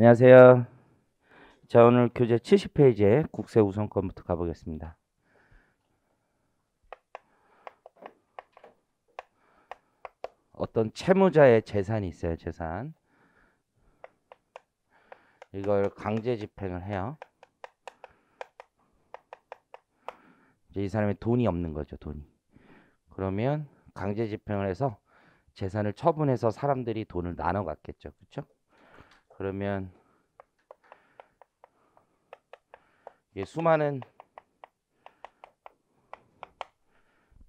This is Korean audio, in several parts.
안녕하세요. 자, 오늘 교재 70페이지에 국세 우선권부터 가보겠습니다. 어떤 채무자의 재산이 있어요, 재산. 이걸 강제 집행을 해요. 이제 이 사람이 돈이 없는 거죠, 돈이. 그러면 강제 집행을 해서 재산을 처분해서 사람들이 돈을 나눠 갖겠죠. 그렇죠? 그러면 예, 수많은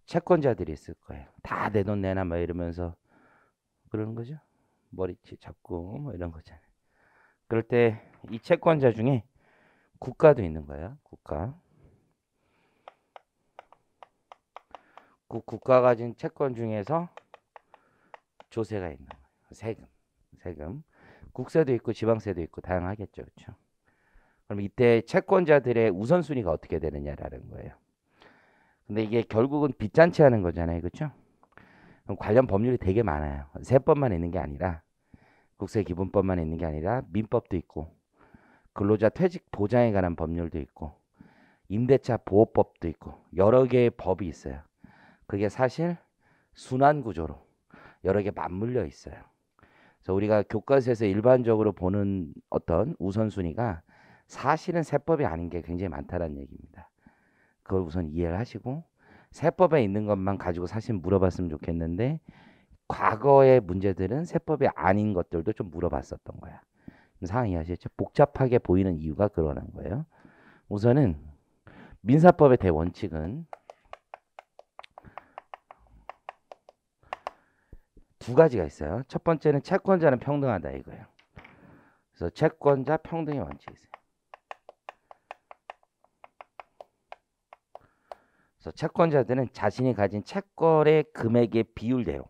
채권자들이 있을 거예요. 다 내 돈 내놔 막 이러면서 그러는 거죠. 머리채 잡고 뭐 이런 거잖아요. 그럴 때 이 채권자 중에 국가도 있는 거야. 국가. 그국가 가진 채권 중에서 조세가 있는 거예요. 세금. 세금. 국세도 있고 지방세도 있고 다양하겠죠. 그렇죠? 그럼 이때 채권자들의 우선순위가 어떻게 되느냐라는 거예요. 근데 이게 결국은 빚잔치 하는 거잖아요. 그렇죠? 관련 법률이 되게 많아요. 세법만 있는 게 아니라 국세 기본법만 있는 게 아니라 민법도 있고 근로자 퇴직 보장에 관한 법률도 있고 임대차 보호법도 있고 여러 개의 법이 있어요. 그게 사실 순환 구조로 여러 개 맞물려 있어요. 그래서 우리가 교과서에서 일반적으로 보는 어떤 우선순위가 사실은 세법이 아닌 게 굉장히 많다는 얘기입니다. 그걸 우선 이해를 하시고 세법에 있는 것만 가지고 사실 물어봤으면 좋겠는데 과거의 문제들은 세법이 아닌 것들도 좀 물어봤었던 거야. 상황 이해하시죠? 복잡하게 보이는 이유가 그러는 거예요. 우선은 민사법의 대원칙은 두 가지가 있어요. 첫 번째는 채권자는 평등하다 이거예요. 그래서 채권자 평등의 원칙이 있어요. 그래서 채권자들은 자신이 가진 채권의 금액의 비율대로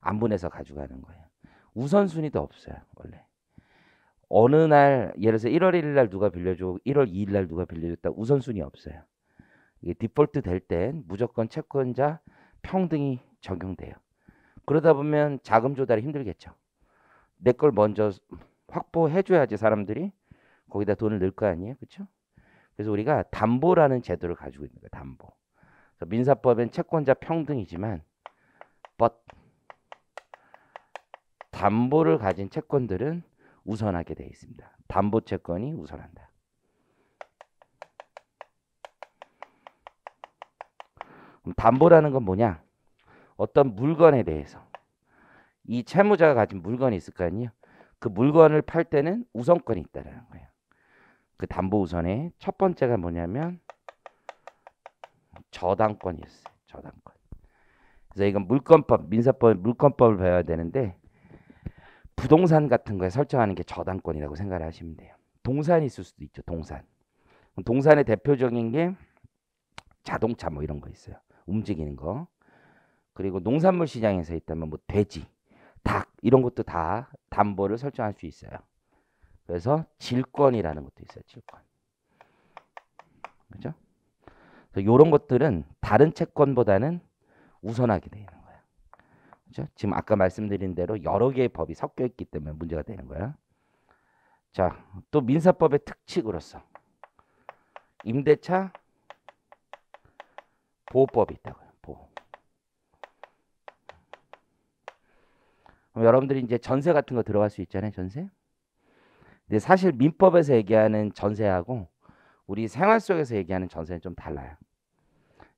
안분해서 가져가는 거예요. 우선순위도 없어요, 원래. 어느 날, 예를 들어서 1월 1일 날 누가 빌려주고 1월 2일 날 누가 빌려줬다 우선순위 없어요. 이게 디폴트 될 땐 무조건 채권자 평등이 적용돼요. 그러다 보면 자금 조달이 힘들겠죠. 내 걸 먼저 확보해줘야지 사람들이 거기다 돈을 넣을 거 아니에요, 그렇죠? 그래서 우리가 담보라는 제도를 가지고 있는 거예요, 담보. 민사법엔 채권자 평등이지만, but 담보를 가진 채권들은 우선하게 되어 있습니다. 담보 채권이 우선한다. 그럼 담보라는 건 뭐냐? 어떤 물건에 대해서 이 채무자가 가진 물건이 있을 거 아니에요. 그 물건을 팔 때는 우선권이 있다라는 거예요. 그 담보 우선의 첫 번째가 뭐냐면 저당권이었어요. 저당권. 그래서 이건 물권법, 민사법, 물권법을 배워야 되는데 부동산 같은 거에 설정하는 게 저당권이라고 생각을 하시면 돼요. 동산이 있을 수도 있죠. 동산. 동산의 대표적인 게 자동차 뭐 이런 거 있어요. 움직이는 거. 그리고 농산물 시장에서 있다면 뭐 돼지, 닭 이런 것도 다 담보를 설정할 수 있어요. 그래서 질권이라는 것도 있어요. 질권. 그죠? 이런 것들은 다른 채권보다는 우선하게 되는 거야. 그죠? 지금 아까 말씀드린 대로 여러 개의 법이 섞여 있기 때문에 문제가 되는 거야. 자, 또 민사법의 특칙으로서 임대차 보호법이 있다고요. 여러분들이 이제 전세 같은 거 들어갈 수 있잖아요, 전세. 근데 사실 민법에서 얘기하는 전세하고 우리 생활 속에서 얘기하는 전세는 좀 달라요.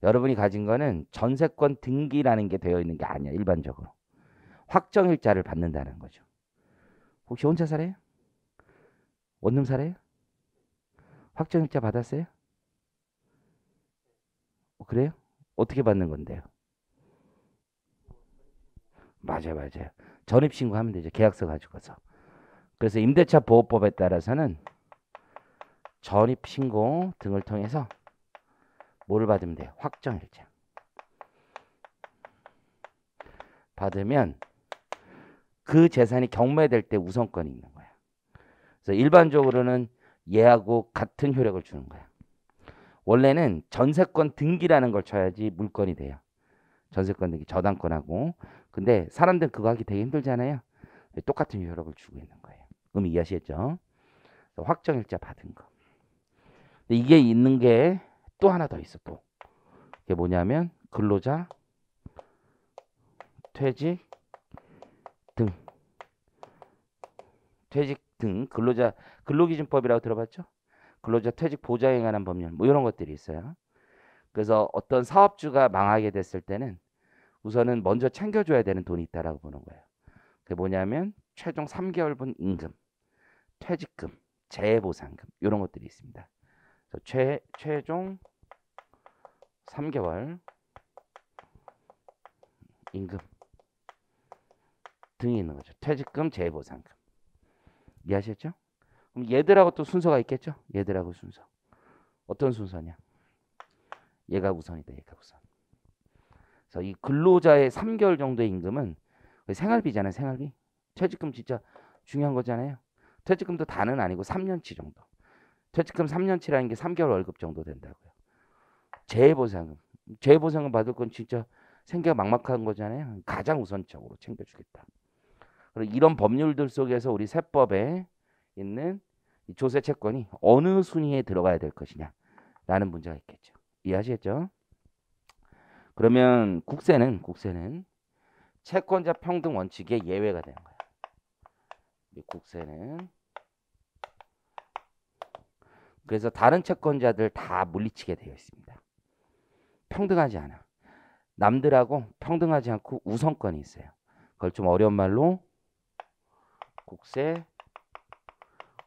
여러분이 가진 거는 전세권 등기라는 게 되어 있는 게 아니야, 일반적으로. 확정일자를 받는다는 거죠. 혹시 혼자 살아요? 원룸 살아요? 확정일자 받았어요? 어, 그래요? 어떻게 받는 건데요? 맞아요, 맞아요. 전입신고하면 되죠. 계약서 가지고서. 그래서 임대차 보호법에 따라서는 전입신고 등을 통해서 뭐를 받으면 돼요? 확정일자. 받으면 그 재산이 경매될 때 우선권이 있는 거야. 그래서 일반적으로는 얘하고 같은 효력을 주는 거야. 원래는 전세권 등기라는 걸 쳐야지 물건이 돼요. 전세권 등기 저당권하고 근데 사람들 그거 하기 되게 힘들잖아요. 똑같은 효력을 주고 있는 거예요. 음 이해하시겠죠? 확정일자 받은 거. 근데 이게 있는 게 또 하나 더 있어 또. 이게 뭐냐면 근로자 퇴직 등 퇴직 등 근로자 근로기준법이라고 들어봤죠? 근로자 퇴직 보장에 관한 법률 뭐 이런 것들이 있어요. 그래서 어떤 사업주가 망하게 됐을 때는 우선은 먼저 챙겨줘야 되는 돈이 있다라고 보는 거예요. 그게 뭐냐면 최종 3개월분 임금, 퇴직금, 재해보상금 이런 것들이 있습니다. 그래서 최, 최종 3개월 임금 등이 있는 거죠. 퇴직금, 재해보상금. 이해하셨죠? 그럼 얘들하고 또 순서가 있겠죠? 얘들하고 순서. 어떤 순서냐? 얘가 우선이다. 얘가 우선. 그래서 이 근로자의 3개월 정도의 임금은 생활비잖아요. 생활비. 퇴직금 진짜 중요한 거잖아요. 퇴직금도 다는 아니고 3년치 정도. 퇴직금 3년치라는 게 3개월 월급 정도 된다고요. 재해보상금. 재해보상금 받을 건 진짜 생계가 막막한 거잖아요. 가장 우선적으로 챙겨주겠다. 그리고 이런 법률들 속에서 우리 세법에 있는 조세 채권이 어느 순위에 들어가야 될 것이냐라는 문제가 있겠죠. 이해하시겠죠? 그러면 국세는 국세는 채권자 평등 원칙의 예외가 되는 거야. 국세는 그래서 다른 채권자들 다 물리치게 되어 있습니다. 평등하지 않아. 남들하고 평등하지 않고 우선권이 있어요. 그걸 좀 어려운 말로 국세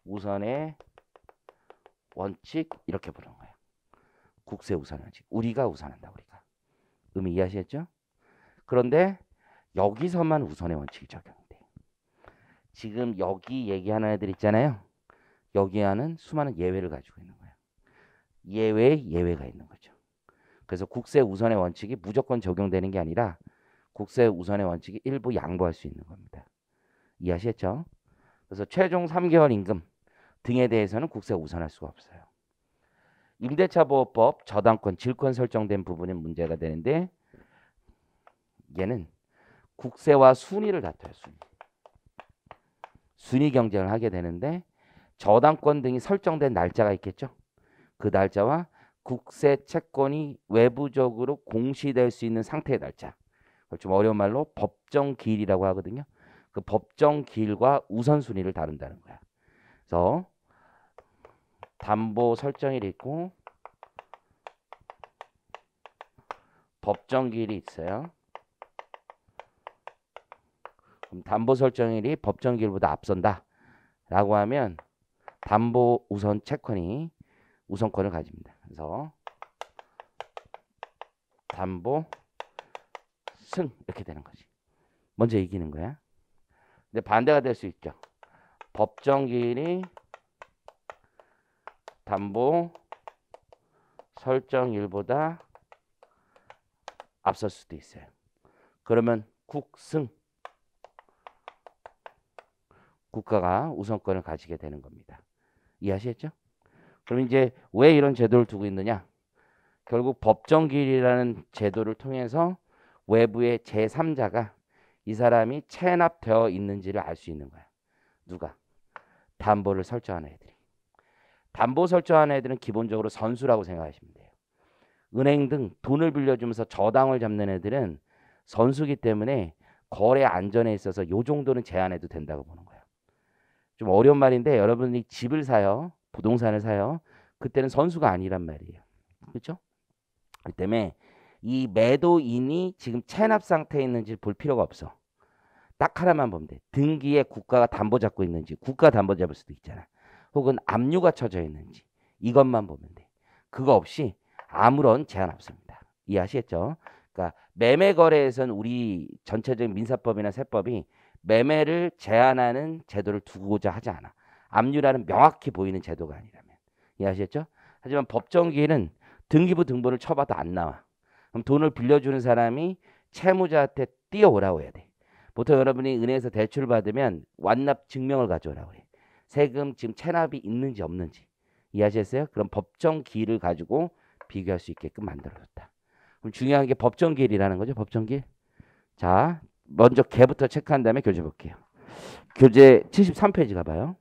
우선의 원칙 이렇게 부르는 거예요. 국세 우선하지. 우리가 우선한다 우리가. 의미 이해하시겠죠? 그런데 여기서만 우선의 원칙이 적용돼. 지금 여기 얘기하는 애들 있잖아요. 여기에 하는 수많은 예외를 가지고 있는 거예요. 예외 예외가 있는 거죠. 그래서 국세 우선의 원칙이 무조건 적용되는 게 아니라 국세 우선의 원칙이 일부 양보할 수 있는 겁니다. 이해하시겠죠? 그래서 최종 3개월 임금 등에 대해서는 국세 우선할 수가 없어요. 임대차 보호법 저당권 질권 설정된 부분이 문제가 되는데 얘는 국세와 순위를 다퉈요. 투 순위. 순위 경쟁을 하게 되는데 저당권 등이 설정된 날짜가 있겠죠. 그 날짜와 국세 채권이 외부적으로 공시될 수 있는 상태의 날짜. 그걸 좀 어려운 말로 법정 기일이라고 하거든요. 그 법정 기일과 우선순위를 다룬다는 거야. 그래서 담보 설정일이 있고 법정기일이 있어요. 그럼 담보 설정일이 법정기일보다 앞선다. 라고 하면 담보 우선 채권이 우선권을 가집니다. 그래서 담보 승 이렇게 되는 거지. 먼저 이기는 거야. 근데 반대가 될 수 있죠. 법정기일이 담보 설정일보다 앞설 수도 있어요. 그러면 국승 국가가 우선권을 가지게 되는 겁니다. 이해하시겠죠? 그럼 이제 왜 이런 제도를 두고 있느냐? 결국 법정길이라는 제도를 통해서 외부의 제3자가 이 사람이 체납되어 있는지를 알 수 있는 거야. 누가? 담보를 설정하는 애들이. 담보 설정하는 애들은 기본적으로 선수라고 생각하시면 돼요. 은행 등 돈을 빌려주면서 저당을 잡는 애들은 선수기 때문에 거래 안전에 있어서 요 정도는 제한해도 된다고 보는 거예요. 좀 어려운 말인데 여러분이 집을 사요, 부동산을 사요. 그때는 선수가 아니란 말이에요. 그렇죠? 그 때문에 이 매도인이 지금 체납 상태에 있는지 볼 필요가 없어. 딱 하나만 보면 돼. 등기에 국가가 담보 잡고 있는지 국가 담보 잡을 수도 있잖아. 혹은 압류가 쳐져 있는지 이것만 보면 돼. 그거 없이 아무런 제한 없습니다. 이해하시겠죠? 그러니까 매매 거래에서는 우리 전체적인 민사법이나 세법이 매매를 제한하는 제도를 두고자 하지 않아. 압류라는 명확히 보이는 제도가 아니라면. 이해하시겠죠? 하지만 법정기에는 등기부 등본을 쳐봐도 안 나와. 그럼 돈을 빌려주는 사람이 채무자한테 뛰어오라고 해야 돼. 보통 여러분이 은행에서 대출 받으면 완납 증명을 가져오라고 해요. 세금 지금 체납이 있는지 없는지 이해하셨어요? 그럼 법정 기일을 가지고 비교할 수 있게끔 만들어줬다. 그럼 중요한 게 법정 기일이라는 거죠. 법정 기일. 자, 먼저 개부터 체크한 다음에 교재 볼게요. 교재 73페이지 가봐요.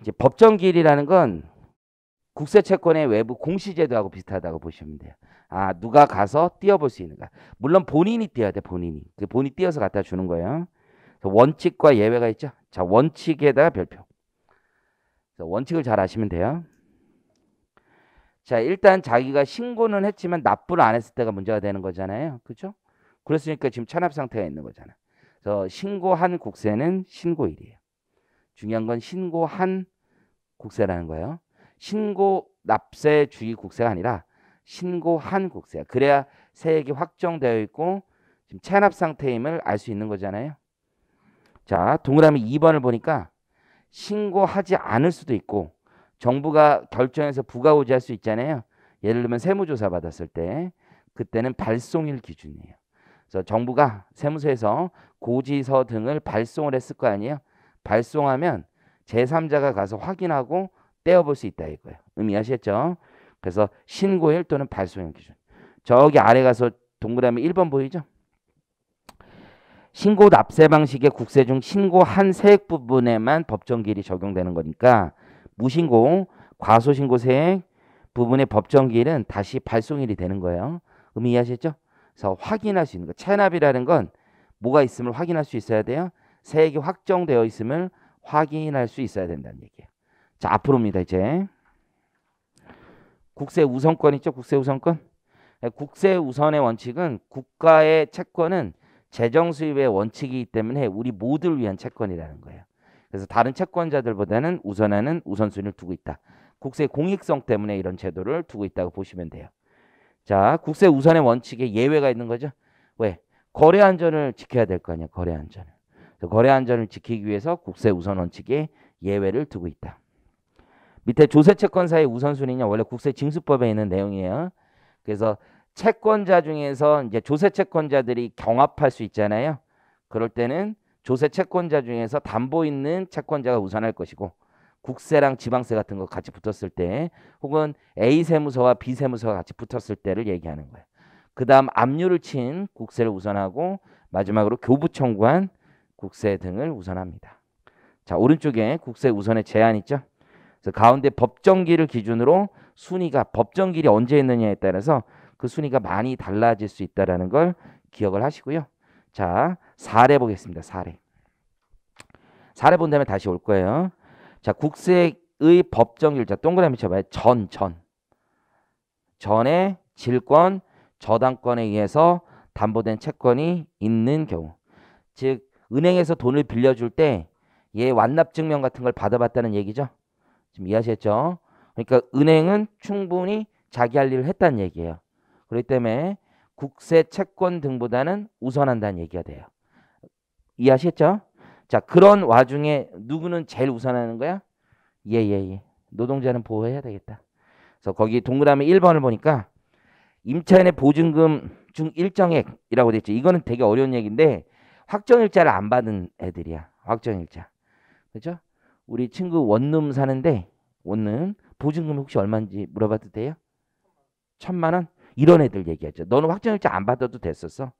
이제 법정 기일이라는 건 국세 채권의 외부 공시제도하고 비슷하다고 보시면 돼요. 아 누가 가서 띄어볼 수 있는가? 물론 본인이 띄어야 돼 본인이. 그 본인이 띄어서 갖다 주는 거예요. 원칙과 예외가 있죠. 자, 원칙에다가 별표. 원칙을 잘 아시면 돼요. 자, 일단 자기가 신고는 했지만 납부를 안 했을 때가 문제가 되는 거잖아요. 그렇죠? 그랬으니까 지금 체납 상태가 있는 거잖아. 그래서 신고한 국세는 신고일이에요. 중요한 건 신고한 국세라는 거예요. 신고 납세 주의 국세가 아니라 신고한 국세야. 그래야 세액이 확정되어 있고 지금 체납 상태임을 알 수 있는 거잖아요. 자, 동그라미 2번을 보니까 신고하지 않을 수도 있고 정부가 결정해서 부가고지할 수 있잖아요. 예를 들면 세무조사 받았을 때 그때는 발송일 기준이에요. 그래서 정부가 세무서에서 고지서 등을 발송을 했을 거 아니에요. 발송하면 제3자가 가서 확인하고 떼어볼 수 있다 이거예요. 의미아시겠죠 그래서 신고일 또는 발송일 기준. 저기 아래 가서 동그라미 1번 보이죠? 신고 납세 방식의 국세 중 신고한 세액 부분에만 법정 기일이 적용되는 거니까 무신고, 과소신고 세액 부분의 법정 기일은 다시 발송일이 되는 거예요. 의 이해하셨죠? 그래서 확인할 수 있는 거. 체납이라는 건 뭐가 있음을 확인할 수 있어야 돼요. 세액이 확정되어 있음을 확인할 수 있어야 된다는 얘기예요. 자, 앞으로입니다, 이제. 국세 우선권 있죠? 국세 우선권? 네, 국세 우선의 원칙은 국가의 채권은 재정 수입의 원칙이기 때문에 우리 모두를 위한 채권이라는 거예요. 그래서 다른 채권자들보다는 우선에는 우선순위를 두고 있다. 국세 공익성 때문에 이런 제도를 두고 있다고 보시면 돼요. 자, 국세 우선의 원칙에 예외가 있는 거죠. 왜? 거래 안전을 지켜야 될 거 아니야. 거래 안전을. 거래 안전을 지키기 위해서 국세 우선 원칙에 예외를 두고 있다. 밑에 조세 채권사의 우선순위는 원래 국세 징수법에 있는 내용이에요. 그래서 채권자 중에서 이제 조세 채권자들이 경합할 수 있잖아요. 그럴 때는 조세 채권자 중에서 담보 있는 채권자가 우선할 것이고 국세랑 지방세 같은 거 같이 붙었을 때 혹은 A 세무서와 B 세무서가 같이 붙었을 때를 얘기하는 거예요. 그다음 압류를 친 국세를 우선하고 마지막으로 교부 청구한 국세 등을 우선합니다. 자, 오른쪽에 국세 우선의 제한 있죠? 그래서 가운데 법정기를 기준으로 순위가 법정길이 언제 있느냐에 따라서 그 순위가 많이 달라질 수있다는걸 기억을 하시고요. 자, 사례 보겠습니다. 사례사례본 다음에 다시 올 거예요. 자, 국세의 법정률. 자, 동그라미 쳐봐요. 전, 전. 전에 질권, 저당권에 의해서 담보된 채권이 있는 경우. 즉, 은행에서 돈을 빌려줄 때얘 완납증명 같은 걸 받아봤다는 얘기죠. 지금 이해하셨죠? 그러니까 은행은 충분히 자기 할 일을 했다는 얘기예요. 그렇기 때문에 국세 채권 등보다는 우선한다는 얘기가 돼요. 이해하시겠죠? 자, 그런 와중에 누구는 제일 우선하는 거야? 예, 예, 예. 노동자는 보호해야 되겠다. 그래서 거기 동그라미 1번을 보니까 임차인의 보증금 중 일정액이라고 돼 있죠. 이거는 되게 어려운 얘기인데 확정일자를 안 받은 애들이야. 확정일자. 그렇죠? 우리 친구 원룸 사는데 원룸 보증금 혹시 얼마인지 물어봐도 돼요? 천만 원? 이런 애들 얘기하죠. 너는 확정일자 안 받아도 됐었어.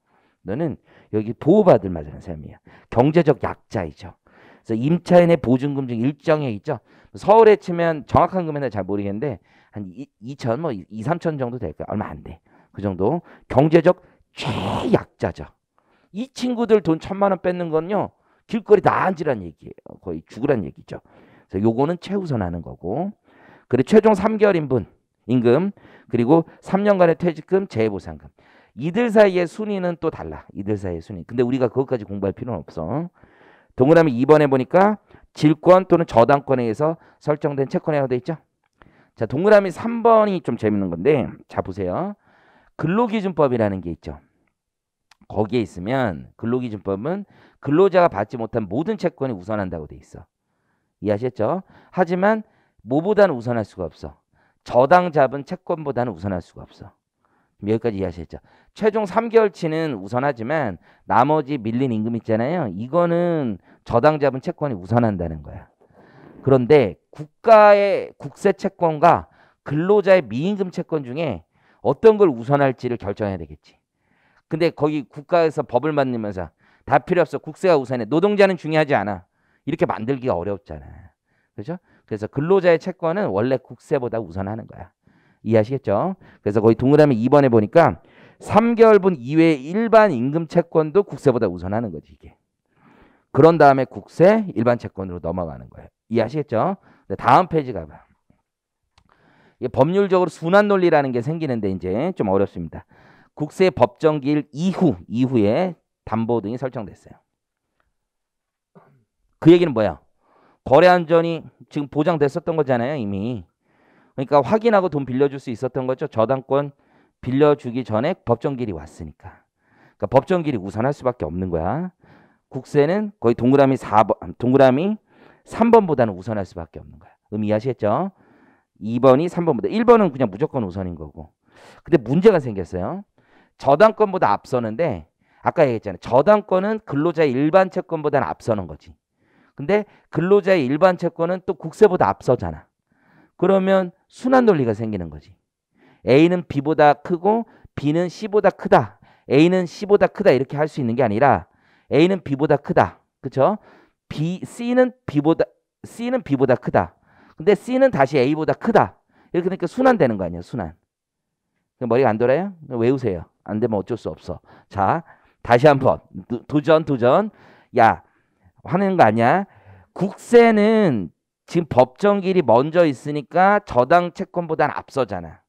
너는 여기 보호받을 만한 사람이야. 경제적 약자이죠. 그래서 임차인의 보증금 중 일정액 있죠. 서울에 치면 정확한 금액은 잘 모르겠는데 한 2, 천뭐 2, 3천 정도 될 거야. 얼마 안 돼. 그 정도. 경제적 최약자죠. 이 친구들 돈 천만 원 뺏는 건요. 길거리 나앉으란 얘기예요. 거의 죽으란 얘기죠. 그래서 요거는 최우선하는 거고. 그리고 최종 3개월 인분. 임금 그리고 3년간의 퇴직금, 재해보상금. 이들 사이의 순위는 또 달라. 이들 사이의 순위. 근데 우리가 그것까지 공부할 필요는 없어. 동그라미 2번에 보니까 질권 또는 저당권에 의해서 설정된 채권이라고 돼 있죠. 자, 동그라미 3번이 좀 재밌는 건데 자 보세요. 근로기준법이라는 게 있죠. 거기에 있으면 근로기준법은 근로자가 받지 못한 모든 채권이 우선한다고 돼 있어. 이해하셨죠? 하지만 뭐보다는 우선할 수가 없어. 저당 잡은 채권보다는 우선할 수가 없어. 여기까지 이해하셨죠? 최종 3개월치는 우선하지만 나머지 밀린 임금 있잖아요. 이거는 저당 잡은 채권이 우선한다는 거야. 그런데 국가의 국세 채권과 근로자의 미임금 채권 중에 어떤 걸 우선할지를 결정해야 되겠지. 근데 거기 국가에서 법을 만들면서 다 필요 없어. 국세가 우선해. 노동자는 중요하지 않아. 이렇게 만들기가 어렵잖아. 그렇죠? 그래서 근로자의 채권은 원래 국세보다 우선하는 거야. 이해하시겠죠? 그래서 거의 동그라미 2번에 보니까 3개월분 이외의 일반 임금 채권도 국세보다 우선하는 거지 이게. 그런 다음에 국세 일반 채권으로 넘어가는 거예요. 이해하시겠죠? 다음 페이지 가봐. 이게 법률적으로 순환 논리라는 게 생기는데 이제 좀 어렵습니다. 국세 법정기일 이후 이후에 담보 등이 설정됐어요. 그 얘기는 뭐야? 거래 안전이 지금 보장됐었던 거잖아요 이미 그러니까 확인하고 돈 빌려줄 수 있었던 거죠 저당권 빌려주기 전에 법정길이 왔으니까 그러니까 법정길이 우선할 수밖에 없는 거야 국세는 거의 동그라미 4번 동그라미 3번보다는 우선할 수밖에 없는 거야 의미 이해하시겠죠 2번이 3번보다 1번은 그냥 무조건 우선인 거고 근데 문제가 생겼어요 저당권보다 앞서는데 아까 얘기했잖아요 저당권은 근로자 의 일반 채권보다는 앞서는 거지 근데 근로자의 일반 채권은 또 국세보다 앞서잖아. 그러면 순환 논리가 생기는 거지. A는 B보다 크고 B는 C보다 크다. A는 C보다 크다 이렇게 할 수 있는 게 아니라 A는 B보다 크다. 그렇죠? B, C는 B보다 C는 B보다 크다. 근데 C는 다시 A보다 크다. 이렇게 되니까 순환되는 거 아니에요, 순환. 머리가 안 돌아요? 외우세요. 안 되면 어쩔 수 없어. 자, 다시 한 번 도전 도전. 야, 하는 거 아니야? 국세는 지금 법정길이 먼저 있으니까 저당 채권보다는 앞서잖아.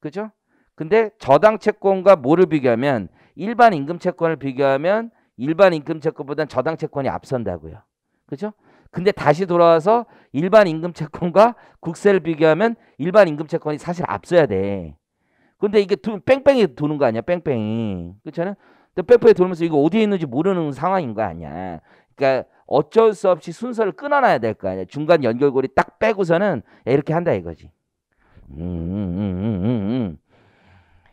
그죠? 근데 저당 채권과 뭐를 비교하면 일반 임금 채권을 비교하면 일반 임금 채권보다는 저당 채권이 앞선다고요. 그죠? 근데 다시 돌아와서 일반 임금 채권과 국세를 비교하면 일반 임금 채권이 사실 앞서야 돼. 근데 이게 두, 뺑뺑이 도는 거 아니야? 뺑뺑이. 그렇잖아. 근 뺑뺑이 돌면서 이거 어디에 있는지 모르는 상황인 거 아니야. 그러니까 어쩔 수 없이 순서를 끊어놔야 될 거 아니야. 중간 연결고리 딱 빼고서는 이렇게 한다 이거지. 음 음 음, 음, 음, 음,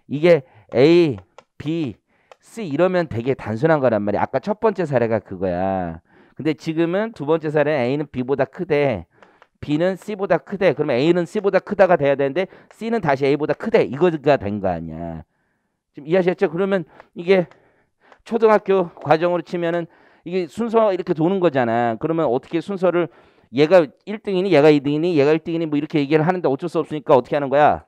이게 A, B, C 이러면 되게 단순한 거란 말이야. 아까 첫 번째 사례가 그거야. 근데 지금은 두 번째 사례는 A는 B보다 크대. B는 C보다 크대. 그러면 A는 C보다 크다가 돼야 되는데 C는 다시 A보다 크대. 이거가 된 거 아니야. 지금 이해하셨죠? 그러면 이게 초등학교 과정으로 치면은 이게 순서 가 이렇게 도는 거잖아. 그러면 어떻게 순서를 얘가 1등이니 얘가 2등이니 얘가 1등이니 뭐 이렇게 얘기를 하는데 어쩔 수 없으니까 어떻게 하는 거야?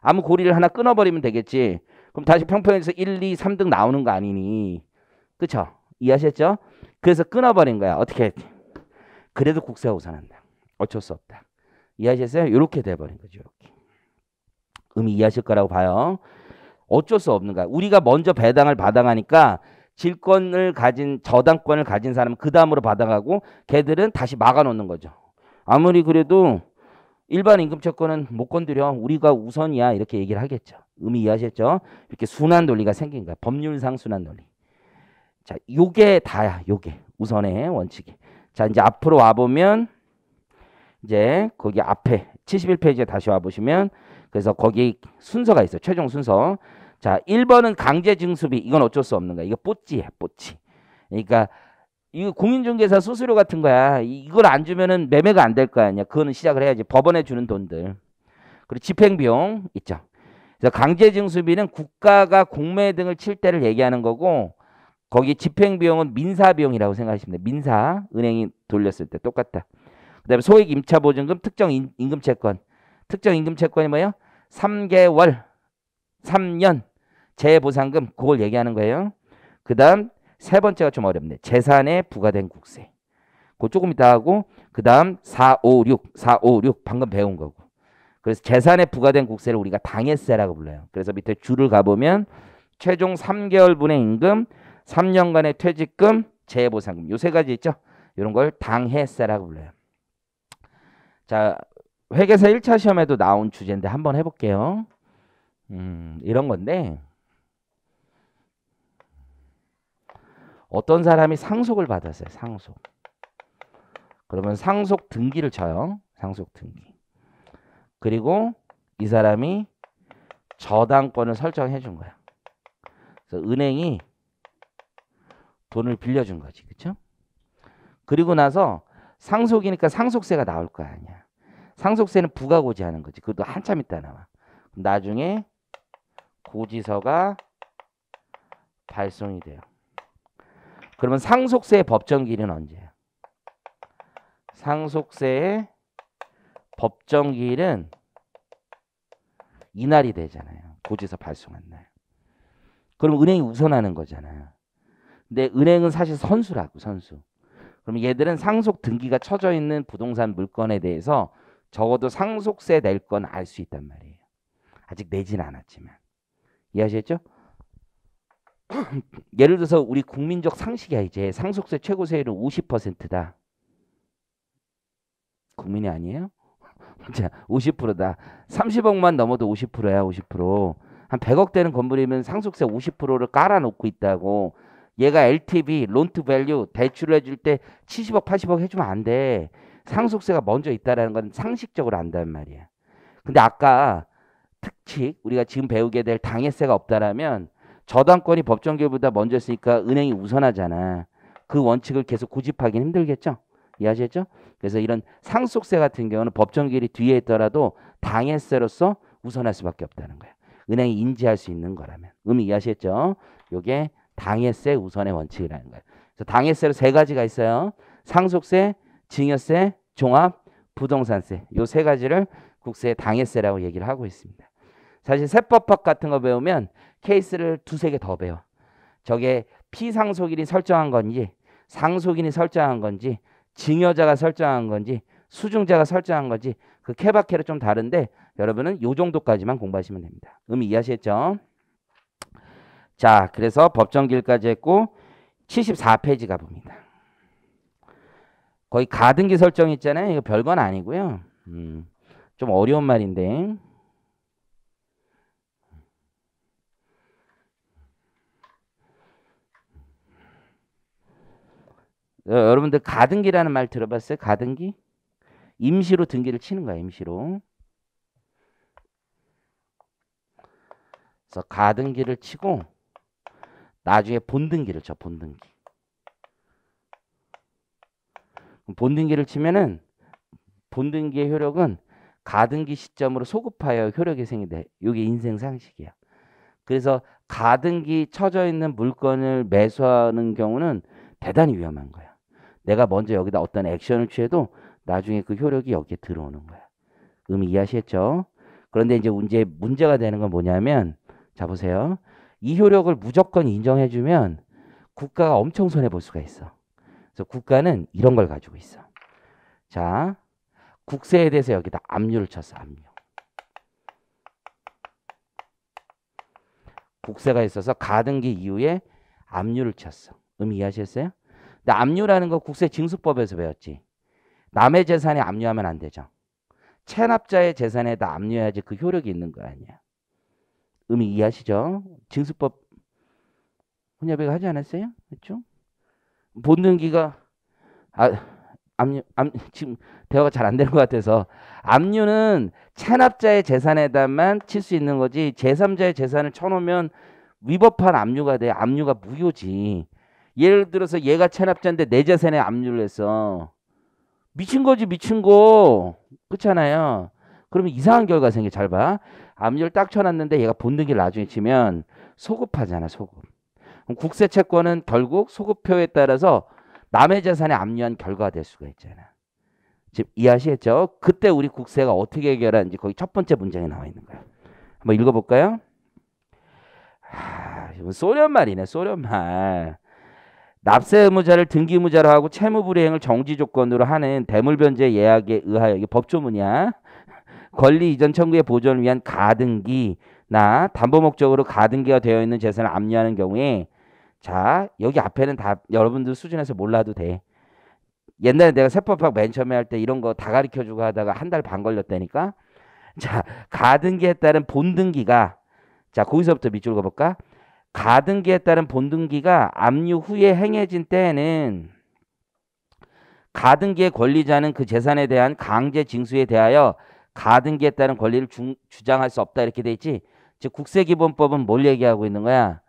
아무 고리를 하나 끊어버리면 되겠지. 그럼 다시 평평해서 1, 2, 3등 나오는 거 아니니. 그쵸? 이해하셨죠? 그래서 끊어버린 거야. 어떻게? 해야 돼? 그래도 국세가 우선한다. 어쩔 수 없다. 이해하셨어요? 이렇게 돼버린 거죠. 이렇게. 의미 이해하실 거라고 봐요. 어쩔 수 없는 거야. 우리가 먼저 배당을 받아가니까 질권을 가진 저당권을 가진 사람은 그 다음으로 받아가고 걔들은 다시 막아놓는 거죠. 아무리 그래도 일반 임금 채권은 못 건드려 우리가 우선이야 이렇게 얘기를 하겠죠. 의미 이해하셨죠? 이렇게 순환 논리가 생긴 거야. 법률상 순환 논리. 자, 요게 다야. 요게 우선의 원칙이. 자, 이제 앞으로 와 보면 이제 거기 앞에 71페이지에 다시 와 보시면 그래서 거기 순서가 있어요. 최종 순서. 자, 1번은 강제 징수비 이건 어쩔 수 없는 거야. 이거 뽀찌야, 뽀찌. 그러니까 이 공인중개사 수수료 같은 거야. 이걸 안 주면은 매매가 안 될 거 아니야. 그거는 시작을 해야지. 법원에 주는 돈들. 그리고 집행비용 있죠. 그래서 강제 징수비는 국가가 공매 등을 칠 때를 얘기하는 거고 거기 집행비용은 민사비용이라고 생각하시면 돼요. 민사 은행이 돌렸을 때 똑같다. 그 다음에 소액 임차보증금 특정 임금채권 특정 임금채권이 뭐예요? 3개월, 3년 재보상금 그걸 얘기하는 거예요. 그 다음 세 번째가 좀 어렵네. 재산에 부과된 국세. 그 조금 이따 하고 그 다음 4, 5, 6, 4, 5, 6 방금 배운 거고. 그래서 재산에 부과된 국세를 우리가 당해세라고 불러요. 그래서 밑에 줄을 가보면 최종 3개월분의 임금, 3년간의 퇴직금, 재해보상금 요 세 가지 있죠. 이런 걸 당해세라고 불러요. 자 회계사 1차 시험에도 나온 주제인데 한번 해볼게요. 음, 이런 건데 어떤 사람이 상속을 받았어요. 상속. 그러면 상속 등기를 쳐요. 상속 등기. 그리고 이 사람이 저당권을 설정해 준 거야. 그래서 은행이 돈을 빌려준 거지. 그렇죠? 그리고 나서 상속이니까 상속세가 나올 거 아니야. 상속세는 부가 고지하는 거지. 그것도 한참 있다 나와. 나중에 고지서가 발송이 돼요. 그러면 상속세의 법정기일은 언제야? 상속세의 법정기일은 이날이 되잖아요. 고지서 발송한 날. 그럼 은행이 우선하는 거잖아요. 근데 은행은 사실 선수라고 선수. 그럼 얘들은 상속 등기가 쳐져 있는 부동산 물건에 대해서 적어도 상속세 낼 건 알 수 있단 말이에요. 아직 내진 않았지만. 이해하셨죠? 예를 들어서 우리 국민적 상식이야 이제 상속세 최고세율은 50%다. 국민이 아니에요? 자, 50%다. 30억만 넘어도 50%야, 50%. 한 100억 되는 건물이면 상속세 50%를 깔아놓고 있다고. 얘가 LTV, 론트 밸류, 대출을 해줄 때 70억, 80억 해주면 안 돼. 상속세가 먼저 있다라는 건 상식적으로 안다는 말이야. 근데 아까 특칙, 우리가 지금 배우게 될 당해세가 없다라면 저당권이 법정계보다 먼저 했으니까 은행이 우선하잖아. 그 원칙을 계속 고집하기는 힘들겠죠. 이해하셨죠 그래서 이런 상속세 같은 경우는 법정계업이 뒤에 있더라도 당해세로서 우선할 수밖에 없다는 거예요 은행이 인지할 수 있는 거라면. 의미 음, 이해하셨죠 요게 당해세 우선의 원칙이라는 거예요. 그래서 당해세로 세 가지가 있어요. 상속세, 증여세, 종합, 부동산세. 요 세 가지를 국세 당해세라고 얘기를 하고 있습니다. 사실 세법학 같은 거 배우면 케이스를 두세 개 더 배워. 저게 피상속인이 설정한 건지 상속인이 설정한 건지 증여자가 설정한 건지 수중자가 설정한 건지 그케바케를좀 다른데 여러분은 요 정도까지만 공부하시면 됩니다. 음 이해하셨죠? 자, 그래서 법정길까지 했고 74페이지 가봅니다. 거의 가등기 설정 있잖아요. 이거 별건 아니고요. 음, 좀 어려운 말인데 어, 여러분들 가등기라는 말 들어봤어요? 가등기? 임시로 등기를 치는 거야 임시로. 그래서 가등기를 치고 나중에 본등기를 쳐 본등기. 본등기를 치면은 본등기의 효력은 가등기 시점으로 소급하여 효력이 생긴다. 이게 인생 상식이야. 그래서 가등기 쳐져 있는 물건을 매수하는 경우는 대단히 위험한 거야. 내가 먼저 여기다 어떤 액션을 취해도 나중에 그 효력이 여기에 들어오는 거야. 의미 이해하시겠죠? 그런데 이제 문제, 문제가 되는 건 뭐냐면, 자, 보세요. 이 효력을 무조건 인정해주면 국가가 엄청 손해볼 수가 있어. 그래서 국가는 이런 걸 가지고 있어. 자, 국세에 대해서 여기다 압류를 쳤어, 압류. 국세가 있어서 가등기 이후에 압류를 쳤어. 의미 이해하셨어요? 근데 압류라는 거 국세 징수법에서 배웠지. 남의 재산에 압류하면 안 되죠. 체납자의 재산에다 압류해야지 그 효력이 있는 거 아니야. 의미 이해하시죠? 징수법 혼여배가 하지 않았어요? 그렇죠? 본등기가 아, 압류, 압, 지금 대화가 잘 안 되는 것 같아서 압류는 체납자의 재산에다만 칠 수 있는 거지 제삼자의 재산을 쳐놓으면 위법한 압류가 돼. 압류가 무효지. 예를 들어서 얘가 체납자인데 내 재산에 압류를 했어. 미친 거지 미친 거. 그렇잖아요. 그러면 이상한 결과 생겨 잘 봐. 압류를 딱 쳐놨는데 얘가 본등기를 나중에 치면 소급하잖아 소급. 국세 채권은 결국 소급표에 따라서 남의 재산에 압류한 결과가 될 수가 있잖아. 지금 이해하시겠죠? 그때 우리 국세가 어떻게 해결하는지 거기 첫 번째 문장에 나와 있는 거야. 한번 읽어볼까요? 하, 소련말이네, 소련말. 납세 의무자를 등기 의무자로 하고 채무 불이행을 정지 조건으로 하는 대물변제 예약에 의하여 이게 법조문이야. 권리 이전 청구의 보존을 위한 가등기나 담보 목적으로 가등기가 되어 있는 재산을 압류하는 경우에 자 여기 앞에는 다 여러분들 수준에서 몰라도 돼. 옛날에 내가 세법학 맨 처음에 할 때 이런 거 다 가르쳐주고 하다가 한 달 반 걸렸다니까. 자 가등기에 따른 본등기가 자 거기서부터 밑줄 그어볼까? 가등기에 따른 본등기가 압류 후에 행해진 때에는 가등기의 권리자는 그 재산에 대한 강제 징수에 대하여 가등기에 따른 권리를 주, 장할수 없다 이렇게 돼 있지. 즉 국세기본법은 뭘 얘기하고 있는 거야?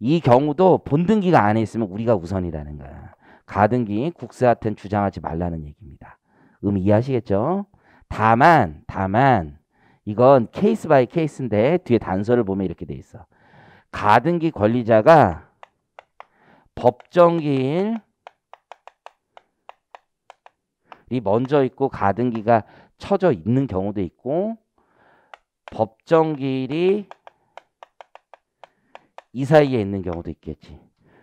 이 경우도 본등기가 안에 있으면 우리가 우선이라는 거야. 가등기 국세하튼 주장하지 말라는 얘기입니다. 음 이해하시겠죠? 다만 다만 이건 케이스 바이 케이스인데 뒤에 단서를 보면 이렇게 돼 있어. 가등기 권리자가 법정기일 이 먼저 있고 가등기가 쳐져 있는 경우도 있고 법정기일이 이 사이에 있는 경우도 있겠지.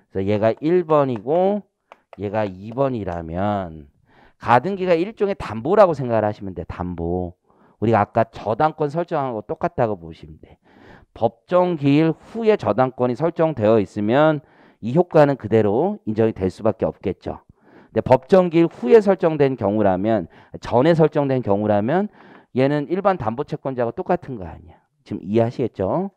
그래서 얘가 1번이고 얘가 2번이라면 가등기가 일종의 담보라고 생각을 하시면 돼. 담보. 우리가 아까 저당권 설정한 거 똑같다고 보시면 돼. 법정 기일 후에 저당권이 설정되어 있으면 이 효과는 그대로 인정이 될 수밖에 없겠죠. 근데 법정 기일 후에 설정된 경우라면 전에 설정된 경우라면 얘는 일반 담보 채권자하 똑같은 거 아니야. 지금 이해하시겠죠?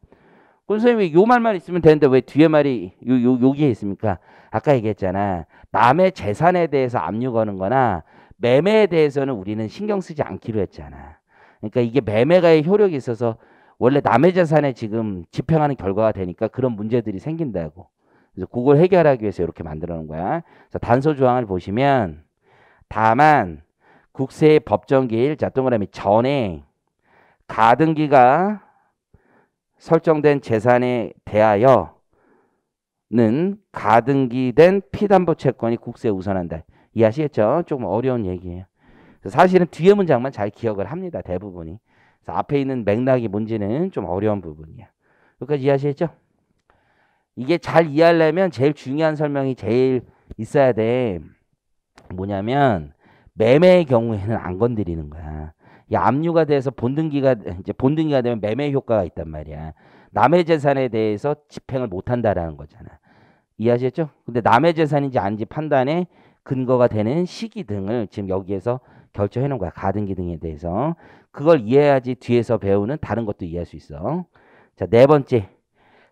선생님이 요 말만 있으면 되는데 왜 뒤에 말이 요, 요, 여기에 있습니까? 아까 얘기했잖아. 남의 재산에 대해서 압류 거는 거나 매매에 대해서는 우리는 신경 쓰지 않기로 했잖아. 그러니까 이게 매매가의 효력이 있어서 원래 남의 재산에 지금 집행하는 결과가 되니까 그런 문제들이 생긴다고. 그래서 그걸 해결하기 위해서 이렇게 만들어 놓은 거야. 그래서 단서 조항을 보시면 다만 국세 의 법정기일 자 동그라미 전에 가등기가 설정된 재산에 대하여는 가등기된 피담보 채권이 국세에 우선한다. 이해하시겠죠? 조금 어려운 얘기예요. 사실은 뒤에 문장만 잘 기억을 합니다. 대부분이. 그래서 앞에 있는 맥락이 뭔지는 좀 어려운 부분이야. 여기까지 이해하시겠죠? 이게 잘 이해하려면 제일 중요한 설명이 제일 있어야 돼. 뭐냐면 매매의 경우에는 안 건드리는 거야. 이 압류가 돼서 본등기가 이제 본등기가 되면 매매 효과가 있단 말이야. 남의 재산에 대해서 집행을 못 한다라는 거잖아. 이해하셨죠? 근데 남의 재산인지 아닌지 판단에 근거가 되는 시기 등을 지금 여기에서 결정해 놓은 거야. 가든 기능에 대해서. 그걸 이해해야지 뒤에서 배우는 다른 것도 이해할 수 있어. 자, 네 번째.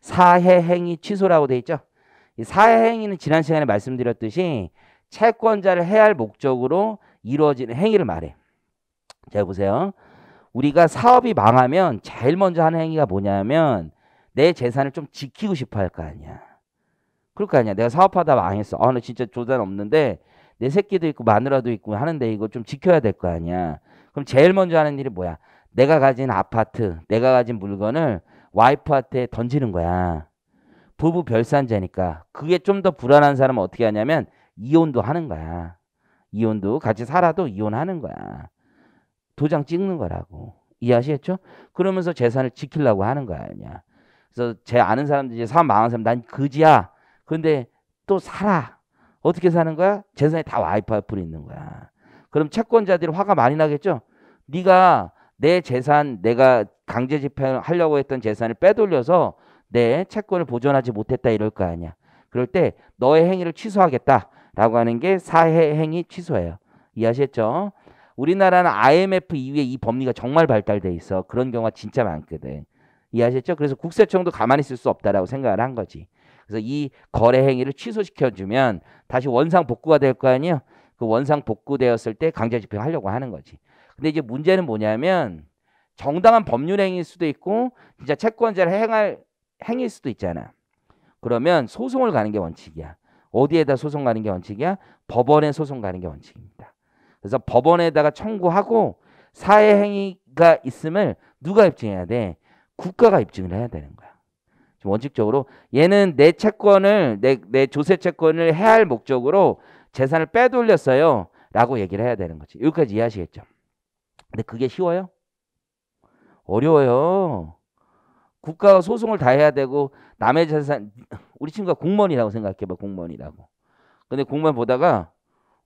사해 행위 취소라고 돼 있죠. 이 사해 행위는 지난 시간에 말씀드렸듯이 채권자를 해야 할 목적으로 이루어지는 행위를 말해. 자, 보세요. 우리가 사업이 망하면 제일 먼저 하는 행위가 뭐냐면 내 재산을 좀 지키고 싶어 할 거 아니야. 그럴 거 아니야. 내가 사업하다 망했어. 아, 나 진짜 조단 없는데 내 새끼도 있고 마누라도 있고 하는데 이거 좀 지켜야 될 거 아니야. 그럼 제일 먼저 하는 일이 뭐야? 내가 가진 아파트, 내가 가진 물건을 와이프한테 던지는 거야. 부부 별산제니까. 그게 좀 더 불안한 사람은 어떻게 하냐면 이혼도 하는 거야. 이혼도 같이 살아도 이혼하는 거야. 도장 찍는 거라고. 이해하시겠죠? 그러면서 재산을 지키려고 하는 거 아니야. 그래서 제 아는 사람들 이제 사망한 람 사람 난 그지야. 근데또 살아. 어떻게 사는 거야? 재산이 다 와이프 앞으로 있는 거야. 그럼 채권자들이 화가 많이 나겠죠? 네가 내 재산, 내가 강제 집행하려고 했던 재산을 빼돌려서 내 채권을 보존하지 못했다 이럴 거 아니야. 그럴 때 너의 행위를 취소하겠다라고 하는 게 사해 행위 취소예요. 이해하셨죠? 우리나라는 IMF 이후에 이 법리가 정말 발달돼 있어. 그런 경우가 진짜 많거든. 이해하셨죠? 그래서 국세청도 가만히 있을 수 없다라고 생각을 한 거지. 그래서 이 거래 행위를 취소시켜 주면 다시 원상 복구가 될 거 아니에요. 그 원상 복구되었을 때 강제 집행 하려고 하는 거지. 근데 이제 문제는 뭐냐면 정당한 법률 행위일 수도 있고 진짜 채권자를 행할 행위일 수도 있잖아. 그러면 소송을 가는 게 원칙이야. 어디에다 소송 가는 게 원칙이야? 법원에 소송 가는 게 원칙입니다. 그래서 법원에다가 청구하고 사회 행위가 있음을 누가 입증해야 돼? 국가가 입증을 해야 되는 거야. 원칙적으로 얘는 내 채권을 내, 내 조세 채권을 해할 야 목적으로 재산을 빼돌렸어요. 라고 얘기를 해야 되는 거지. 여기까지 이해하시겠죠? 근데 그게 쉬워요? 어려워요. 국가가 소송을 다 해야 되고 남의 재산 우리 친구가 공무원이라고 생각해봐 공무원이라고. 근데 공무원 보다가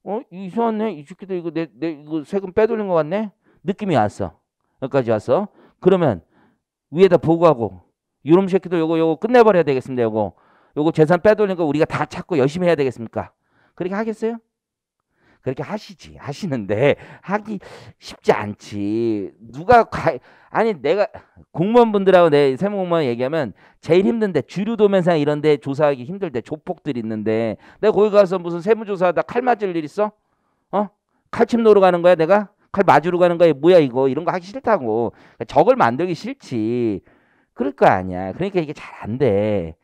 어 이상하네 이 새끼도 이거 내, 내 이거 세금 빼돌린 것 같네 느낌이 왔어. 여기까지 왔어. 그러면 위에다 보고하고 유름 새끼도 요거 요거 끝내버려야 되겠습니다. 요거 요거 재산 빼돌리니까 우리가 다 찾고 열심히 해야 되겠습니까? 그렇게 하겠어요? 그렇게 하시지 하시는데 하기 쉽지 않지 누가 가 아니 내가 공무원분들하고 내 세무공무원 얘기하면 제일 힘든데 주류 도면상 이런데 조사하기 힘들대 조폭들 있는데 내가 거기 가서 무슨 세무조사하다 칼 맞을 일 있어 어 칼침 노러 가는 거야 내가 칼 맞으러 가는 거야 뭐야 이거 이런 거 하기 싫다고 그러니까 적을 만들기 싫지 그럴 거 아니야. 그러니까 이게 잘 안 돼.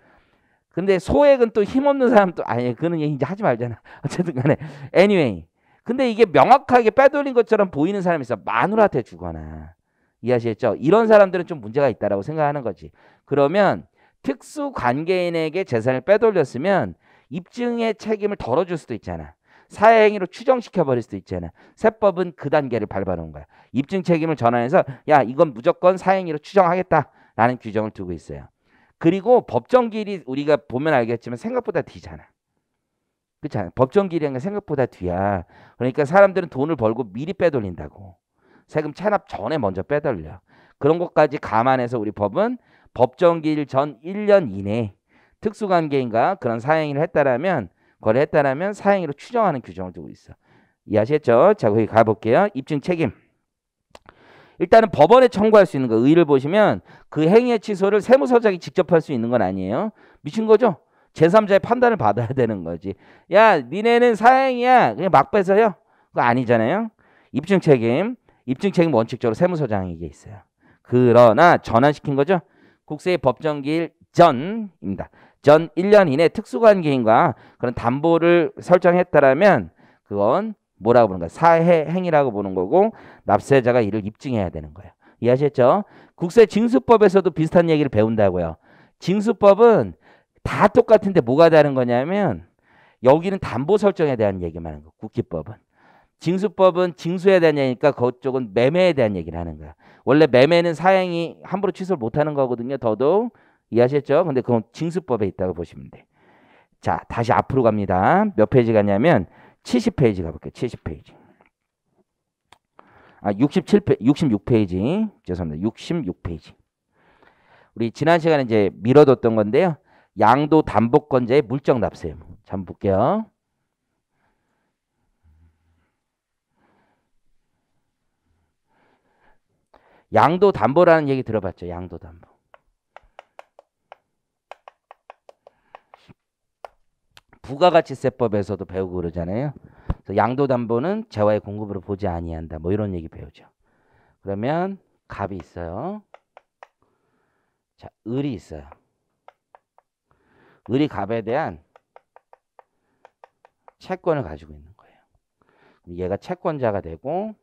근데 소액은 또 힘없는 사람 도 아니 그는 얘기 이제 하지 말잖아. 어쨌든 간에 anyway. 근데 이게 명확하게 빼돌린 것처럼 보이는 사람이 있어. 마누라한테 주거나 이해하시겠죠? 이런 사람들은 좀 문제가 있다라고 생각하는 거지. 그러면 특수 관계인에게 재산을 빼돌렸으면 입증의 책임을 덜어줄 수도 있잖아. 사행위로 추정시켜 버릴 수도 있잖아. 세법은 그 단계를 밟아놓은 거야. 입증 책임을 전환해서 야 이건 무조건 사행위로 추정하겠다. 라는 규정을 두고 있어요. 그리고 법정 길이 우리가 보면 알겠지만 생각보다 뒤잖아. 그렇잖아요. 법정 길이란 게 생각보다 뒤야. 그러니까 사람들은 돈을 벌고 미리 빼돌린다고. 세금 체납 전에 먼저 빼돌려. 그런 것까지 감안해서 우리 법은 법정길일전 1년 이내 특수관계인가 그런 사행위를 했다라면 거래했다라면 사행위로 추정하는 규정을 두고 있어. 이해하셨죠? 자, 거기 가볼게요. 입증 책임. 일단은 법원에 청구할 수 있는 거 의의를 보시면 그 행위의 취소를 세무서장이 직접 할 수 있는 건 아니에요. 미친 거죠? 제3자의 판단을 받아야 되는 거지. 야, 니네는 사행이야. 그냥 막뺏어요 그거 아니잖아요. 입증 책임. 입증 책임 원칙적으로 세무서장에게 있어요. 그러나 전환시킨 거죠. 국세의 법정기일 전입니다. 전 1년 이내 특수관계인과 그런 담보를 설정했다라면 그건 뭐라고 보는 거야? 사해 행위라고 보는 거고 납세자가 이를 입증해야 되는 거예요. 이해하셨죠? 국세 징수법에서도 비슷한 얘기를 배운다고요. 징수법은 다 똑같은데 뭐가 다른 거냐면 여기는 담보 설정에 대한 얘기만 하는 거. 국기법은 징수법은 징수에 대한 얘기니까 그쪽은 매매에 대한 얘기를 하는 거야. 원래 매매는 사행이 함부로 취소를 못 하는 거거든요. 더더욱 이해하셨죠? 근데 그건 징수법에 있다고 보시면 돼. 자, 다시 앞으로 갑니다. 몇 페이지 가냐면 70페이지 가볼게요. 70페이지. 아, 67페 66페이지. 죄송합니다. 66페이지. 우리 지난 시간에 이제 밀어뒀던 건데요. 양도 담보권자의 물정 납세음. 잠 볼게요. 양도 담보라는 얘기 들어봤죠. 양도 담보. 부가가치세법에서도 배우고 그러잖아요. 양도담보는 재화의 공급으로 보지 아니한다. 뭐 이런 얘기 배우죠. 그러면 갑이 있어요. 자, 을이 있어요. 을이 갑에 대한 채권을 가지고 있는 거예요. 얘가 채권자가 되고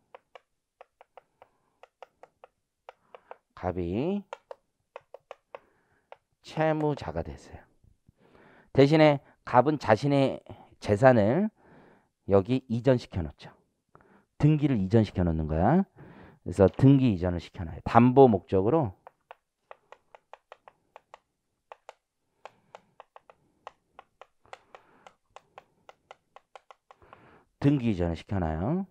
갑이 채무자가 됐어요. 대신에 갑은 자신의 재산을 여기 이전시켜 놓죠. 등기를 이전시켜 놓는 거야. 그래서 등기 이전을 시켜놔요. 담보 목적으로 등기 이전을 시켜놔요.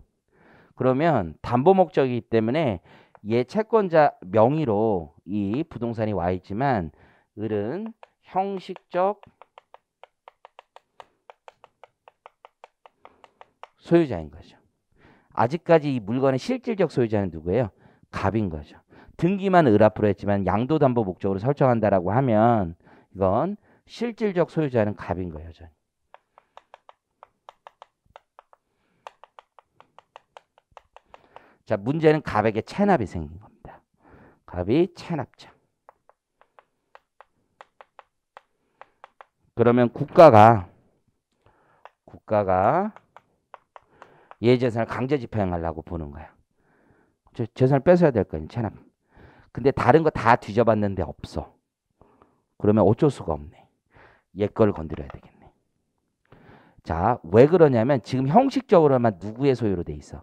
그러면 담보 목적이기 때문에 예 채권자 명의로 이 부동산이 와 있지만 을은 형식적 소유자인 거죠. 아직까지 이 물건의 실질적 소유자는 누구예요? 갑인 거죠. 등기만 을앞으로 했지만 양도담보 목적으로 설정한다라고 하면 이건 실질적 소유자는 갑인 거예요. 전자 문제는 갑에게 체납이 생긴 겁니다. 갑이 체납자. 그러면 국가가 국가가 예재산을 강제 집행하려고 보는 거야. 저 재산을 뺏어야 될 거니 체납. 근데 다른 거 다 뒤져봤는데 없어. 그러면 어쩔 수가 없네. 얘걸 건드려야 되겠네. 자, 왜 그러냐면 지금 형식적으로만 누구의 소유로 돼 있어?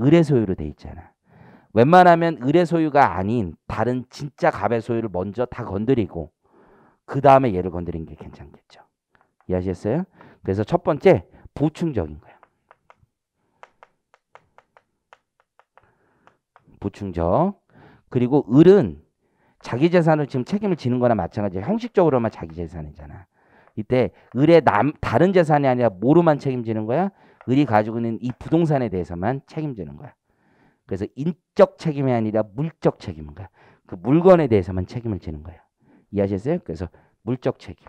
을의 소유로 돼 있잖아. 웬만하면 을의 소유가 아닌 다른 진짜 갑의 소유를 먼저 다 건드리고 그 다음에 얘를 건드린 게 괜찮겠죠. 이해하셨어요? 그래서 첫 번째 보충적인 거야. 보충적. 그리고 을은 자기 재산을 지금 책임을 지는 거나 마찬가지예요. 형식적으로만 자기 재산이잖아. 이때 을의 남, 다른 재산이 아니라 뭐로만 책임지는 거야? 을이 가지고 있는 이 부동산에 대해서만 책임지는 거야. 그래서 인적 책임이 아니라 물적 책임인 거야. 그 물건에 대해서만 책임을 지는 거야. 이해하셨어요? 그래서 물적 책임.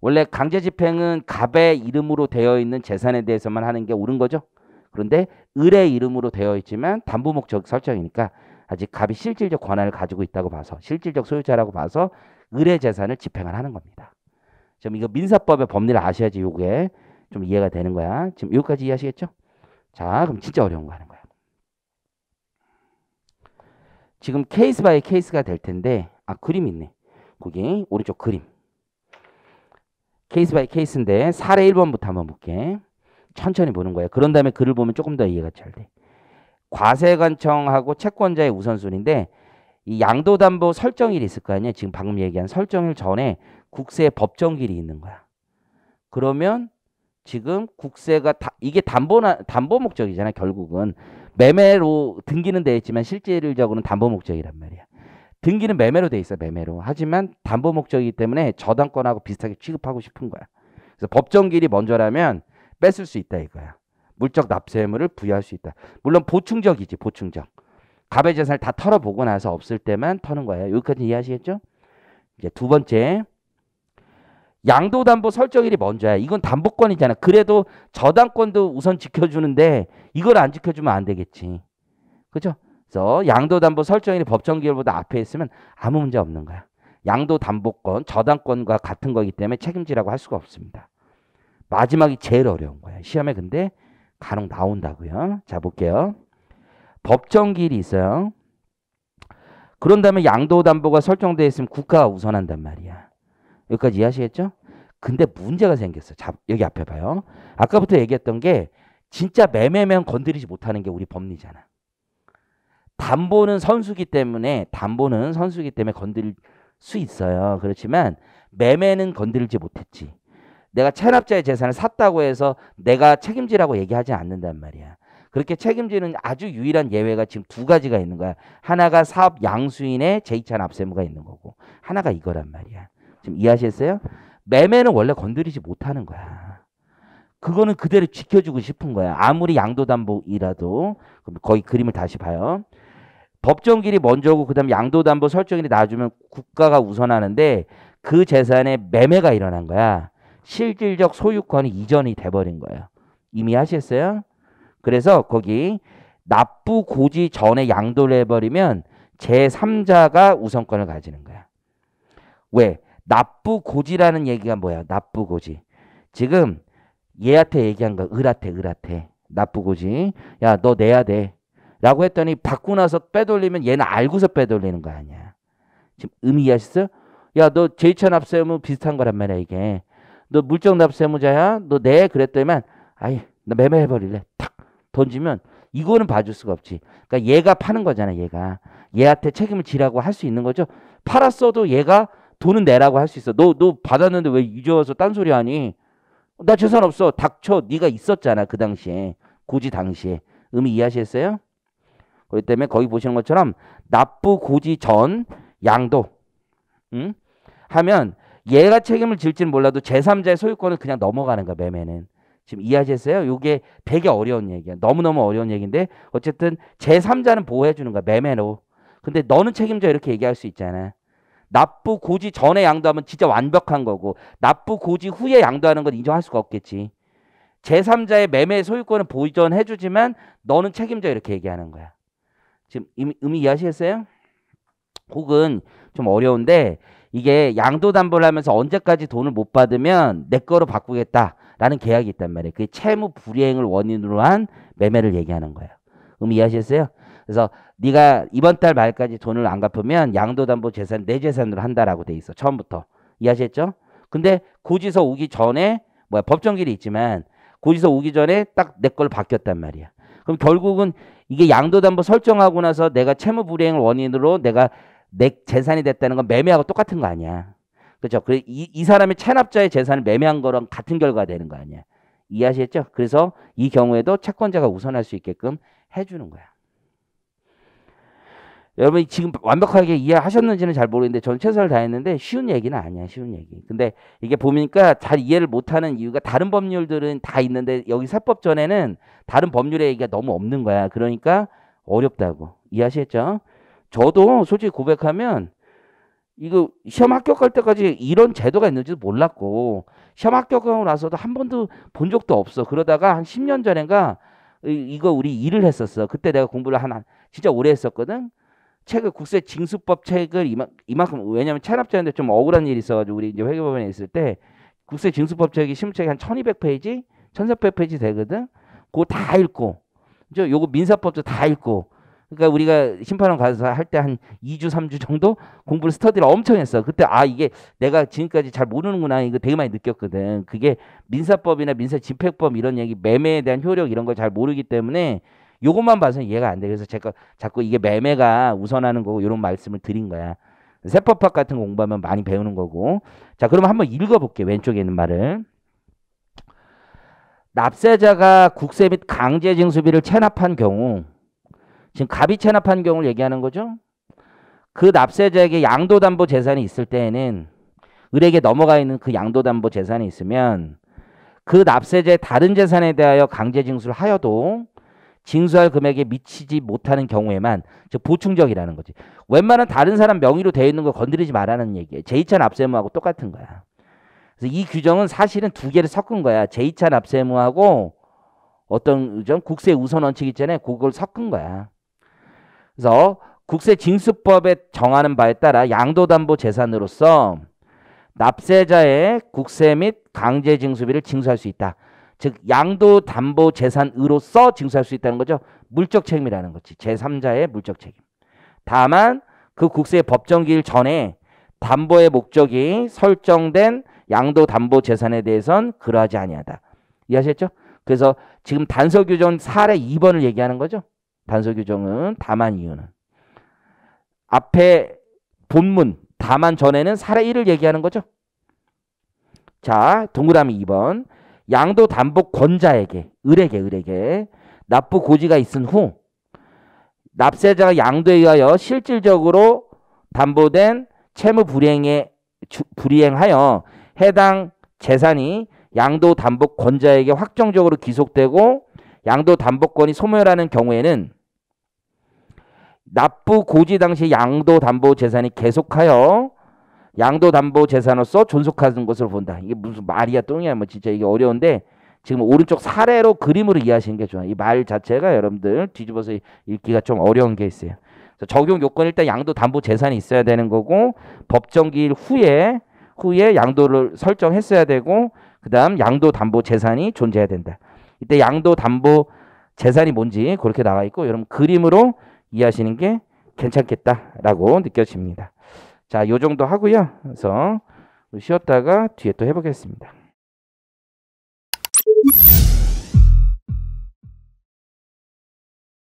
원래 강제 집행은 갑의 이름으로 되어 있는 재산에 대해서만 하는 게 옳은 거죠. 그런데 을의 이름으로 되어 있지만 담보목적 설정이니까 아직 갑이 실질적 권한을 가지고 있다고 봐서 실질적 소유자라고 봐서 을의 재산을 집행을 하는 겁니다. 지금 이거 민사법의 법리를 아셔야지 요게 좀 이해가 되는 거야. 지금 여기까지 이해하시겠죠? 자, 그럼 진짜 어려운 거 하는 거야. 지금 케이스 바이 케이스가 될 텐데 아 그림 있네. 거기 오른쪽 그림. 케이스 바이 케이스인데 사례 1번부터 한번 볼게. 천천히 보는 거예요. 그런 다음에 글을 보면 조금 더 이해가 잘 돼. 과세관청하고 채권자의 우선순위인데 이 양도담보 설정일이 있을 거 아니에요. 지금 방금 얘기한 설정일 전에 국세 법정일이 있는 거야. 그러면 지금 국세가 다, 이게 담보나 담보 목적이잖아 결국은 매매로 등기는 되어 있지만 실질적으로는 담보 목적이란 말이야. 등기는 매매로 돼 있어요. 매매로. 하지만 담보 목적이기 때문에 저당권하고 비슷하게 취급하고 싶은 거야. 그래서 법정길이 먼저라면 뺏을 수 있다 이거야. 물적 납세 의무를 부여할 수 있다. 물론 보충적이지 보충적. 갑의 재산을 다 털어보고 나서 없을 때만 터는 거예요. 여기까지 이해하시겠죠? 이제 두 번째 양도담보 설정일이 먼저야. 이건 담보권이잖아. 그래도 저당권도 우선 지켜주는데 이걸 안 지켜주면 안 되겠지. 그죠? 그래서 양도담보 설정일이 법정기일보다 앞에 있으면 아무 문제 없는 거야. 양도담보권, 저당권과 같은 거기 때문에 책임지라고 할 수가 없습니다. 마지막이 제일 어려운 거야. 시험에 근데 간혹 나온다고요. 자 볼게요. 법정기일이 있어요. 그런 다음에 양도담보가 설정돼 있으면 국가가 우선한단 말이야. 여기까지 이해하시겠죠? 근데 문제가 생겼어. 자, 여기 앞에 봐요. 아까부터 얘기했던 게 진짜 매매면 건드리지 못하는 게 우리 법리잖아. 담보는 선수기 때문에 담보는 선수기 때문에 건드릴 수 있어요. 그렇지만 매매는 건드리지 못했지. 내가 체납자의 재산을 샀다고 해서 내가 책임지라고 얘기하지 않는단 말이야. 그렇게 책임지는 아주 유일한 예외가 지금 두 가지가 있는 거야. 하나가 사업 양수인의 제2차 납세무가 있는 거고 하나가 이거란 말이야. 지금 이해하셨어요? 매매는 원래 건드리지 못하는 거야. 그거는 그대로 지켜주고 싶은 거야. 아무리 양도담보이라도 거의 그림을 다시 봐요. 법정 길이 먼저고 그다음 양도담보 설정일이 나주면 아 국가가 우선하는데 그 재산의 매매가 일어난 거야. 실질적 소유권이 이전이 돼버린 거예요. 이미 하셨어요? 그래서 거기 납부 고지 전에 양도를 해버리면 제3자가 우선권을 가지는 거야. 왜? 납부 고지라는 얘기가 뭐야? 납부 고지. 지금 얘한테 얘기한 거야. 을한테, 을한테. 납부 고지. 야, 너 내야 돼. 라고 했더니 받고 나서 빼돌리면 얘는 알고서 빼돌리는 거 아니야. 지금 의미 음 이해하셨어 야, 너 제2차 납세의무 비슷한 거란 말이야, 이게. 너 물적 납세의무자야? 너 내? 네? 그랬더니만, 아이, 나 매매해버릴래. 탁! 던지면, 이거는 봐줄 수가 없지. 그러니까 얘가 파는 거잖아, 얘가. 얘한테 책임을 지라고 할 수 있는 거죠. 팔았어도 얘가 돈은 내라고 할 수 있어. 너, 너 받았는데 왜 이제 와서 딴소리 하니? 나 재산 없어. 닥쳐. 네가 있었잖아, 그 당시에. 굳이 당시에. 의미 음 이해하셨어요 그렇기 때문에 거기 보시는 것처럼 납부 고지 전 양도 응? 음? 하면 얘가 책임을 질지는 몰라도 제3자의 소유권은 그냥 넘어가는 거야 매매는 지금 이해하셨어요? 이게 되게 어려운 얘기야 너무너무 어려운 얘기인데 어쨌든 제3자는 보호해 주는 거야 매매로 근데 너는 책임져 이렇게 얘기할 수 있잖아 납부 고지 전에 양도하면 진짜 완벽한 거고 납부 고지 후에 양도하는 건 인정할 수가 없겠지 제3자의 매매 소유권은 보전해 주지만 너는 책임져 이렇게 얘기하는 거야 지금 의미, 의미 이해하시겠어요? 혹은 좀 어려운데 이게 양도 담보를 하면서 언제까지 돈을 못 받으면 내 거로 바꾸겠다라는 계약이 있단 말이에요. 그게 채무 불이행을 원인으로 한 매매를 얘기하는 거예요. 의미 이해하시겠어요? 그래서 네가 이번 달 말까지 돈을 안 갚으면 양도 담보 재산 내 재산으로 한다라고 돼 있어. 처음부터. 이해하셨죠? 근데 고지서 오기 전에 뭐야 법정길이 있지만 고지서 오기 전에 딱 내걸로 바뀌었단 말이야. 그럼 결국은 이게 양도담보 설정하고 나서 내가 채무 불이행을 원인으로 내가 내 재산이 됐다는 건 매매하고 똑같은 거 아니야. 그렇죠? 그 이, 이 사람이 체납자의 재산을 매매한 거랑 같은 결과가 되는 거 아니야. 이해하시겠죠? 그래서 이 경우에도 채권자가 우선할 수 있게끔 해주는 거야. 여러분이 지금 완벽하게 이해하셨는지는 잘 모르겠는데 저는 최선을 다했는데 쉬운 얘기는 아니야 쉬운 얘기 근데 이게 보니까 잘 이해를 못하는 이유가 다른 법률들은 다 있는데 여기 세법 전에는 다른 법률의 얘기가 너무 없는 거야 그러니까 어렵다고 이해하시겠죠 저도 솔직히 고백하면 이거 시험 합격할 때까지 이런 제도가 있는지도 몰랐고 시험 합격하고 나서도 한 번도 본 적도 없어 그러다가 한 10년 전인가 이거 우리 일을 했었어 그때 내가 공부를 하나 진짜 오래 했었거든 책을 국세 징수법 책을 이만, 이만큼 왜냐하면 체납자인데 좀 억울한 일이 있어가지고 우리 이제 회계법원에 있을 때 국세 징수법 책이 심책이 한 1200페이지 1400페이지 되거든 그거 다 읽고 저 요거 민사법도 다 읽고 그러니까 우리가 심판원 가서 할 때 한 2주 3주 정도 공부를 스터디를 엄청 했어. 그때 아 이게 내가 지금까지 잘 모르는구나 이거 되게 많이 느꼈거든. 그게 민사법이나 민사집행법 이런 얘기 매매에 대한 효력 이런 걸 잘 모르기 때문에 요것만 봐서 이해가 안 돼. 그래서 제가 자꾸 이게 매매가 우선하는 거고 요런 말씀을 드린 거야. 세법학 같은 거 공부하면 많이 배우는 거고. 자, 그럼 한번 읽어볼게. 왼쪽에 있는 말을. 납세자가 국세 및 강제 징수비를 체납한 경우 지금 갑이 체납한 경우를 얘기하는 거죠. 그 납세자에게 양도담보 재산이 있을 때에는 을에게 넘어가 있는 그 양도담보 재산이 있으면 그 납세자의 다른 재산에 대하여 강제징수를 하여도 징수할 금액에 미치지 못하는 경우에만 즉 보충적이라는 거지. 웬만한 다른 사람 명의로 되어 있는 거 건드리지 말라는 얘기예요. 제2차 납세무하고 똑같은 거야. 그래서 이 규정은 사실은 두 개를 섞은 거야. 제2차 납세무하고 어떤 좀 국세 우선 원칙 있잖아요. 그걸 섞은 거야. 그래서 국세 징수법에 정하는 바에 따라 양도담보 재산으로서 납세자의 국세 및 강제징수비를 징수할 수 있다. 즉 양도 담보 재산으로서 징수할 수 있다는 거죠. 물적 책임이라는 거지. 제3자의 물적 책임. 다만 그 국세의 법정기일 전에 담보의 목적이 설정된 양도 담보 재산에 대해선 그러하지 아니하다. 이해하셨죠? 그래서 지금 단서 규정 사례 2번을 얘기하는 거죠. 단서 규정은 다만 이유는 앞에 본문 다만 전에는 사례 1을 얘기하는 거죠. 자, 동그라미 2번. 양도 담보 권자에게 을에게 을에게 납부 고지가 있은 후 납세자가 양도에 의하여 실질적으로 담보된 채무 불이행에 주, 불이행하여 해당 재산이 양도 담보권자에게 확정적으로 기속되고 양도 담보권이 소멸하는 경우에는 납부 고지 당시 양도 담보 재산이 계속하여 양도담보 재산으로서 존속하는 것을 본다. 이게 무슨 말이야 똥이야 뭐 진짜 이게 어려운데 지금 오른쪽 사례로 그림으로 이해하시는 게 좋아요. 이 말 자체가 여러분들 뒤집어서 읽기가 좀 어려운 게 있어요. 그래서 적용 요건 일단 양도 담보 재산이 있어야 되는 거고 법정기일 후에 후에 양도를 설정했어야 되고 그다음 양도 담보 재산이 존재해야 된다. 이때 양도 담보 재산이 뭔지 그렇게 나와 있고 여러분 그림으로 이해하시는 게 괜찮겠다라고 느껴집니다. 자, 요 정도 하고요. 그래서 쉬었다가 뒤에 또 해보겠습니다.